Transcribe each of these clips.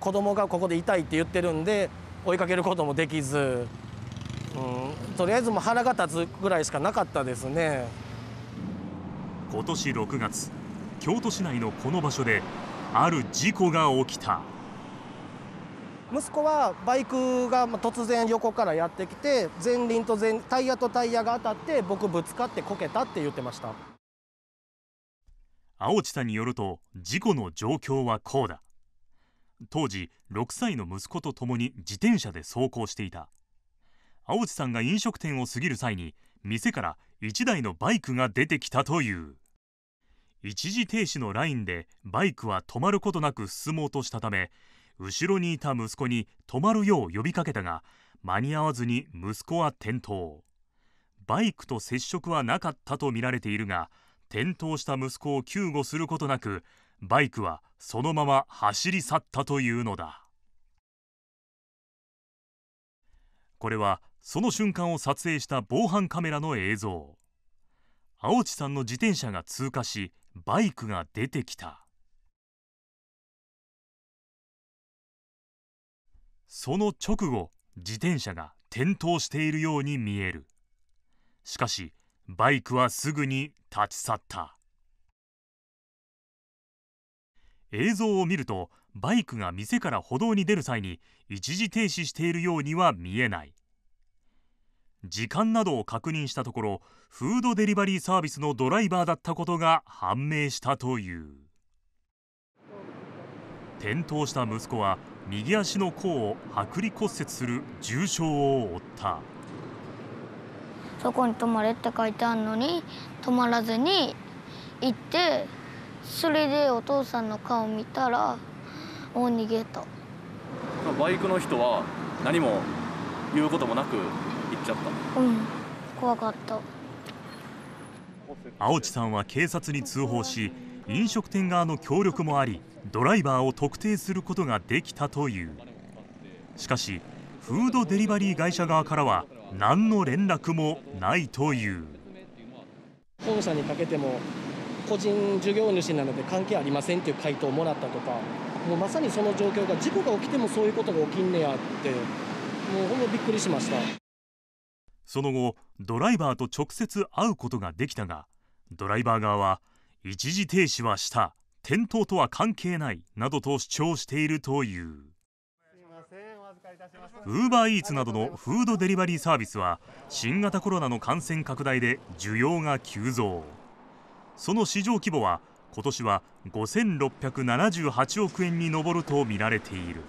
子供がここで痛いって言ってるんで追いかけることもできず、うん、とりあえずも腹が立つぐらいしかなかったですね今年6月京都市内のこの場所である事故が起きた息子はバイクが突然横からやってきて前輪と前タイヤとタイヤが当たって僕ぶつかってこけたって言ってました青地さんによると事故の状況はこうだ当時6歳の息子と共に自転車で走行していた青地さんが飲食店を過ぎる際に店から1台のバイクが出てきたという一時停止のラインでバイクは止まることなく進もうとしたため後ろにいた息子に止まるよう呼びかけたが間に合わずに息子は転倒バイクと接触はなかったとみられているが転倒した息子を救護することなくバイクはそのまま走り去ったというのだこれはその瞬間を撮影した防犯カメラの映像青地さんの自転車が通過しバイクが出てきたその直後自転車が転倒しているように見えるしかしバイクはすぐに立ち去った映像を見るとバイクが店から歩道に出る際に一時停止しているようには見えない時間などを確認したところフードデリバリーサービスのドライバーだったことが判明したという転倒した息子は右足の甲を剥離骨折する重傷を負ったそこに泊まれって書いてあるのに泊まらずに行ってそれでお父さんの顔見たらもう逃げたバイクの人は何も言うこともなく行っちゃったうん怖かった青地さんは警察に通報し飲食店側の協力もありドライバーを特定することができたというしかしフードデリバリー会社側からは何の連絡もないという本社にかけても個人事業主なので関係ありませんという回答をもらったとかもうまさにその状況が事故が起きてもそういうことが起きんねやってもうほんのびっくりしましたその後ドライバーと直接会うことができたがドライバー側は一時停止はした転倒とは関係ないなどと主張しているというウーバーイーツなどのフードデリバリーサービスは新型コロナの感染拡大で需要が急増。その市場規模は今年は5678億円に上ると見られている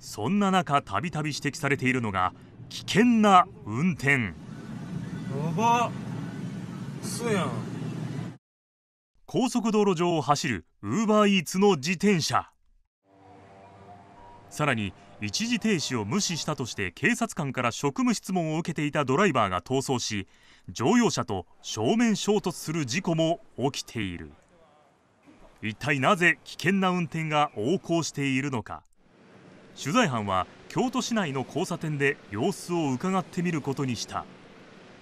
そんな中たびたび指摘されているのが危険な運転高速道路上を走るウーバーイーツの自転車さらに一時停止を無視したとして警察官から職務質問を受けていたドライバーが逃走し乗用車と正面衝突する事故も起きている一体なぜ危険な運転が横行しているのか取材班は京都市内の交差点で様子を伺ってみることにした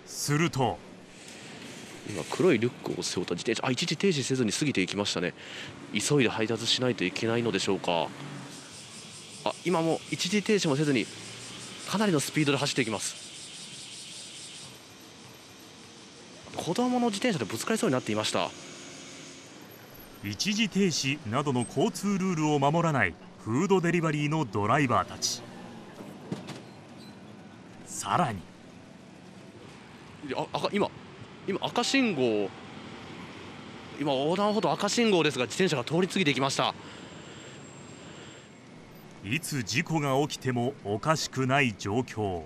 すると今黒いリュックを背負った自転車あ一時停止せずに過ぎていきましたね急いで配達しないといけないのでしょうかあ今も一時停止もせずにかなりのスピードで走っていきます子供の自転車でぶつかりそうになっていました一時停止などの交通ルールを守らないフードデリバリーのドライバーたちさらにあ赤今今赤信号今横断歩道赤信号ですが自転車が通り過ぎてきましたいつ事故が起きてもおかしくない状況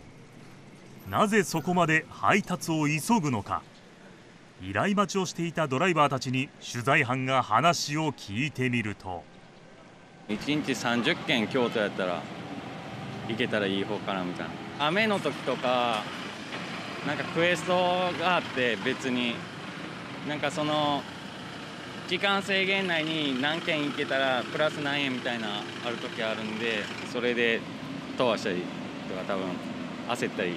なぜそこまで配達を急ぐのか依頼待ちをしていたドライバーたちに取材班が話を聞いてみると1日30件京都やったら行けたらいい方かなみたいな雨の時とかなんかクエストがあって別になんかその時間制限内に何件行けたらプラス何円みたいなある時あるんでそれで飛ばしたりとか多分焦ったり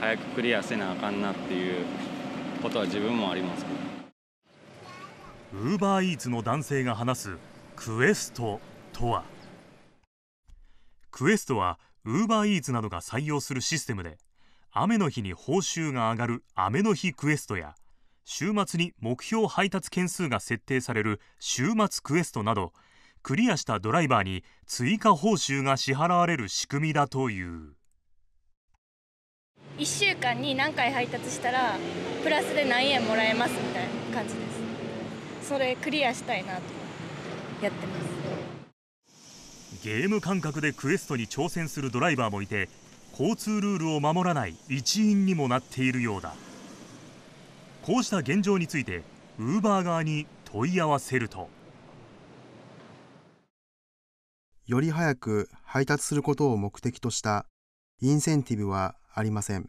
早くクリアせなあかんなっていうことは自分もありますウーバーイーツの男性が話すクエストとはクエストはウーバーイーツなどが採用するシステムで雨の日に報酬が上がる雨の日クエストや週末に目標配達件数が設定される週末クエストなどクリアしたドライバーに追加報酬が支払われる仕組みだという1週間に何回配達したらプラスで何円もらえますみたいな感じですそれクリアしたいなとやってますゲーム感覚でクエストに挑戦するドライバーもいて交通ルールを守らない一因にもなっているようだこうした現状についてウーバー側に問い合わせるとより早く配達することを目的としたインセンティブはありません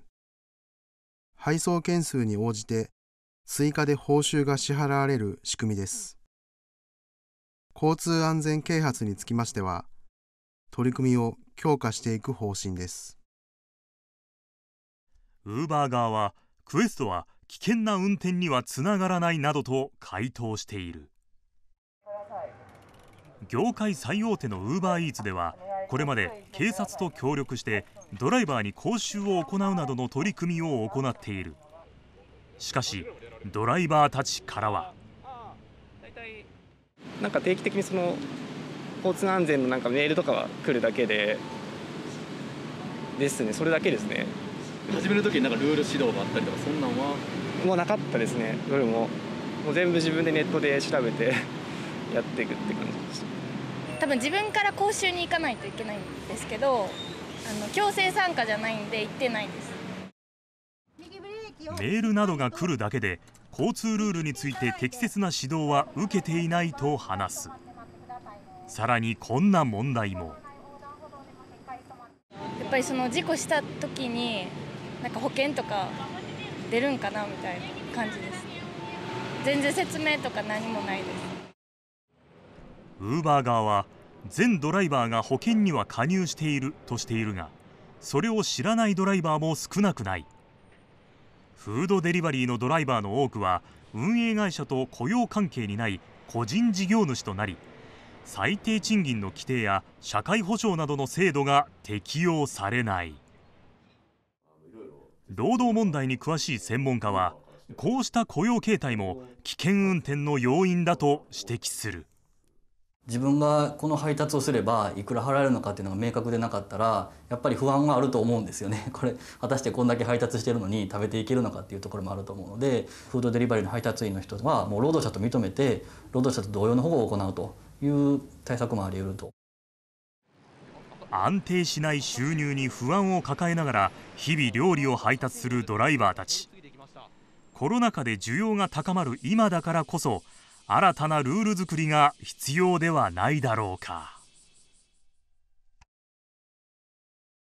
配送件数に応じて追加で報酬が支払われる仕組みです交通安全啓発につきましては取り組みを強化していく方針ですウーバー側はクエストは危険な運転にはつながらないなどと回答している業界最大手のウーバーイーツではこれまで警察と協力してドライバーに講習を行うなどの取り組みを行っているしかしドライバーたちからはなんか定期的にその交通安全のなんかメールとかは来るだけでですねそれだけですね始める時になんかルール指導があったりとかそんなんはもうなかったですねどれももう全部自分でネットで調べて やっていくって感じでした多分自分から講習に行かないといけないんですけどあの強制参加じゃないんで行ってないですメールなどが来るだけで交通ルールについて適切な指導は受けていないと話すさらにこんな問題もやっぱりその事故した時になんか保険とか出るんかなみたいな感じです全然説明とか何もないですウーバー側は全ドライバーが保険には加入しているとしているがそれを知らないドライバーも少なくないフードデリバリーのドライバーの多くは運営会社と雇用関係にない個人事業主となり最低賃金の規定や社会保障などの制度が適用されない労働問題に詳しい専門家はこうした雇用形態も危険運転の要因だと指摘する自分がこの配達をすればいくら払えるのかっていうのが明確でなかったらやっぱり不安があると思うんですよね これ果たしてこんだけ配達してるのに食べていけるのかっていうところもあると思うのでフードデリバリーの配達員の人はもう労働者と認めて労働者と同様の保護を行うという対策もあり得ると。安定しない収入に不安を抱えながら日々料理を配達するドライバーたちコロナ禍で需要が高まる今だからこそ新たなルール作りが必要ではないだろうか。